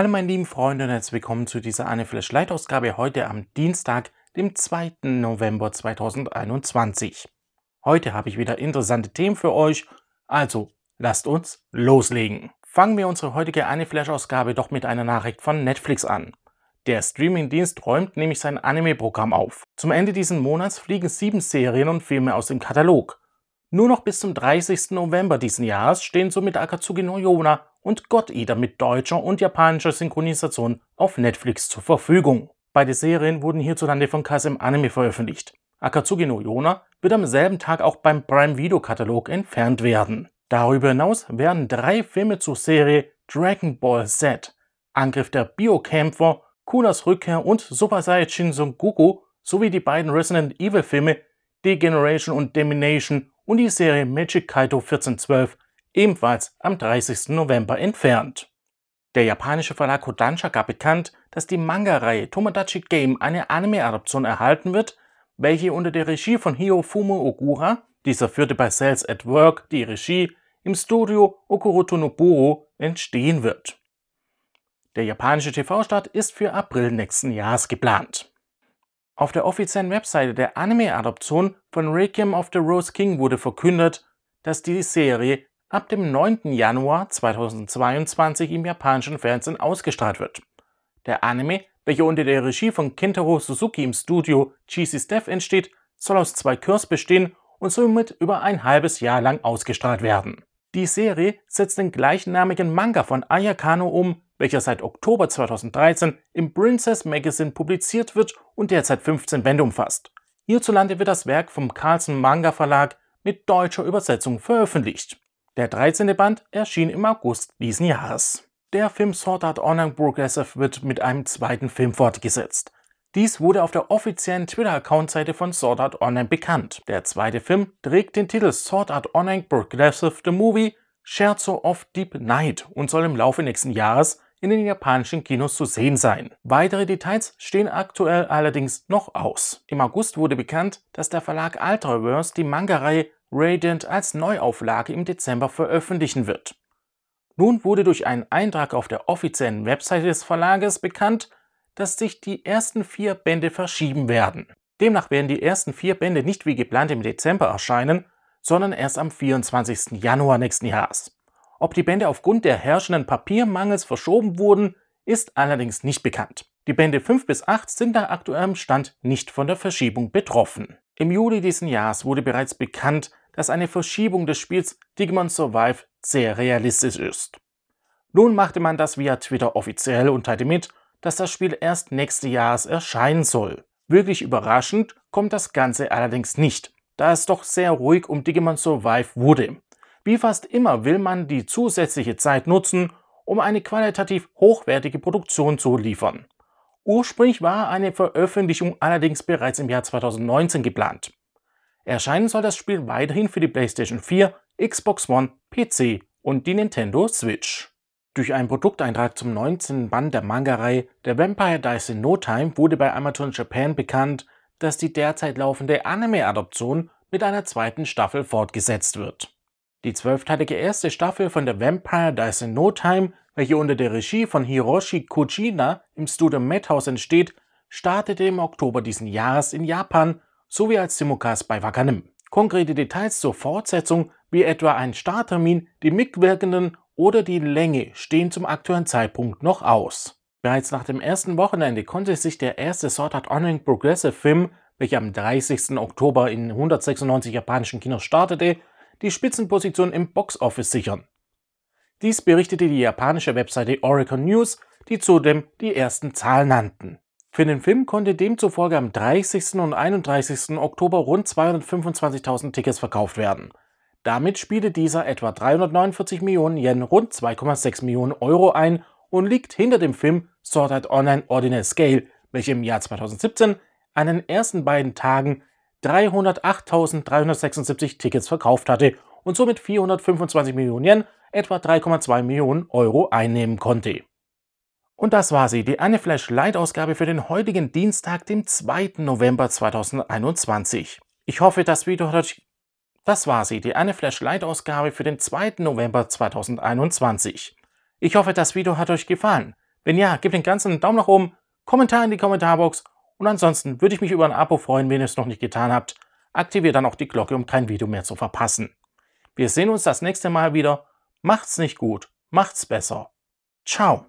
Hallo meine lieben Freunde und herzlich willkommen zu dieser Anne-Flash Leitausgabe heute am Dienstag, dem 2. November 2021. Heute habe ich wieder interessante Themen für euch, also lasst uns loslegen. Fangen wir unsere heutige Anne-Flash-Ausgabe doch mit einer Nachricht von Netflix an. Der Streamingdienst räumt nämlich sein Anime-Programm auf. Zum Ende diesen Monats fliegen sieben Serien und Filme aus dem Katalog. Nur noch bis zum 30. November diesen Jahres stehen somit Akatsuki no Yona und God Eater mit deutscher und japanischer Synchronisation auf Netflix zur Verfügung. Beide Serien wurden hierzulande von KSM Anime veröffentlicht. Akatsuki no Yona wird am selben Tag auch beim Prime Video Katalog entfernt werden. Darüber hinaus werden drei Filme zur Serie Dragon Ball Z, Angriff der Biokämpfer, Kunas Rückkehr und Super Saiyajin Son Goku sowie die beiden Resident Evil Filme Degeneration und Domination und die Serie Magic Kaito 1412 ebenfalls am 30. November entfernt. Der japanische Verlag Kodansha gab bekannt, dass die Manga-Reihe Tomodachi Game eine Anime-Adaption erhalten wird, welche unter der Regie von Hirofumo Ogura, dieser führte bei Sales at Work die Regie, im Studio Okuroto Noburo entstehen wird. Der japanische TV-Start ist für April nächsten Jahres geplant. Auf der offiziellen Webseite der Anime-Adoption von Requiem of the Rose King wurde verkündet, dass die Serie ab dem 9. Januar 2022 im japanischen Fernsehen ausgestrahlt wird. Der Anime, welcher unter der Regie von Kentaro Suzuki im Studio Cheesy Death entsteht, soll aus zwei Kurs bestehen und somit über ein halbes Jahr lang ausgestrahlt werden. Die Serie setzt den gleichnamigen Manga von Aya Kano um, welcher seit Oktober 2013 im Princess Magazine publiziert wird und derzeit 15 Bände umfasst. Hierzulande wird das Werk vom Carlsen Manga Verlag mit deutscher Übersetzung veröffentlicht. Der 13. Band erschien im August diesen Jahres. Der Film Sword Art Online Progressive wird mit einem zweiten Film fortgesetzt. Dies wurde auf der offiziellen Twitter-Account-Seite von Sword Art Online bekannt. Der zweite Film trägt den Titel Sword Art Online Progressive the Movie Scherzo of Deep Night und soll im Laufe nächsten Jahres in den japanischen Kinos zu sehen sein. Weitere Details stehen aktuell allerdings noch aus. Im August wurde bekannt, dass der Verlag Ultraverse die Manga-Reihe Radiant als Neuauflage im Dezember veröffentlichen wird. Nun wurde durch einen Eintrag auf der offiziellen Webseite des Verlages bekannt, dass sich die ersten vier Bände verschieben werden. Demnach werden die ersten vier Bände nicht wie geplant im Dezember erscheinen, sondern erst am 24. Januar nächsten Jahres. Ob die Bände aufgrund der herrschenden Papiermangels verschoben wurden, ist allerdings nicht bekannt. Die Bände 5 bis 8 sind nach aktuellem Stand nicht von der Verschiebung betroffen. Im Juli diesen Jahres wurde bereits bekannt, dass eine Verschiebung des Spiels Digimon Survive sehr realistisch ist. Nun machte man das via Twitter offiziell und teilte mit, dass das Spiel erst nächsten Jahres erscheinen soll. Wirklich überraschend kommt das Ganze allerdings nicht, da es doch sehr ruhig um Digimon Survive wurde. Wie fast immer will man die zusätzliche Zeit nutzen, um eine qualitativ hochwertige Produktion zu liefern. Ursprünglich war eine Veröffentlichung allerdings bereits im Jahr 2019 geplant. Erscheinen soll das Spiel weiterhin für die PlayStation 4, Xbox One, PC und die Nintendo Switch. Durch einen Produkteintrag zum 19. Band der Manga-Reihe The Vampire Dies in No Time wurde bei Amazon Japan bekannt, dass die derzeit laufende Anime-Adoption mit einer zweiten Staffel fortgesetzt wird. Die zwölfteilige erste Staffel von The Vampire Dies in No Time, welche unter der Regie von Hiroshi Kojina im Studio Madhouse entsteht, startete im Oktober diesen Jahres in Japan sowie als Simulcast bei Wakanim. Konkrete Details zur Fortsetzung, wie etwa ein Starttermin, die mitwirkenden oder die Länge stehen zum aktuellen Zeitpunkt noch aus. Bereits nach dem ersten Wochenende konnte sich der erste Sword Art Online Progressive Film, welcher am 30. Oktober in 196 japanischen Kinos startete, die Spitzenposition im Boxoffice sichern. Dies berichtete die japanische Webseite Oricon News, die zudem die ersten Zahlen nannten. Für den Film konnte demzufolge am 30. und 31. Oktober rund 225.000 Tickets verkauft werden. Damit spielte dieser etwa 349 Millionen Yen, rund 2,6 Millionen Euro ein und liegt hinter dem Film Sword Art Online Ordinal Scale, welcher im Jahr 2017 an den ersten beiden Tagen 308.376 Tickets verkauft hatte und somit 425 Millionen Yen, etwa 3,2 Millionen Euro einnehmen konnte. Und das war sie, die eine Flash Light Ausgabe für den heutigen Dienstag, dem 2. November 2021. Ich hoffe, das Video hat euch das war sie, die Anne Flash Light Ausgabe für den 2. November 2021. Ich hoffe, das Video hat euch gefallen. Wenn ja, gebt den ganzen einen Daumen nach oben, Kommentar in die Kommentarbox und ansonsten würde ich mich über ein Abo freuen, wenn ihr es noch nicht getan habt. Aktiviert dann auch die Glocke, um kein Video mehr zu verpassen. Wir sehen uns das nächste Mal wieder. Macht's nicht gut, macht's besser. Ciao.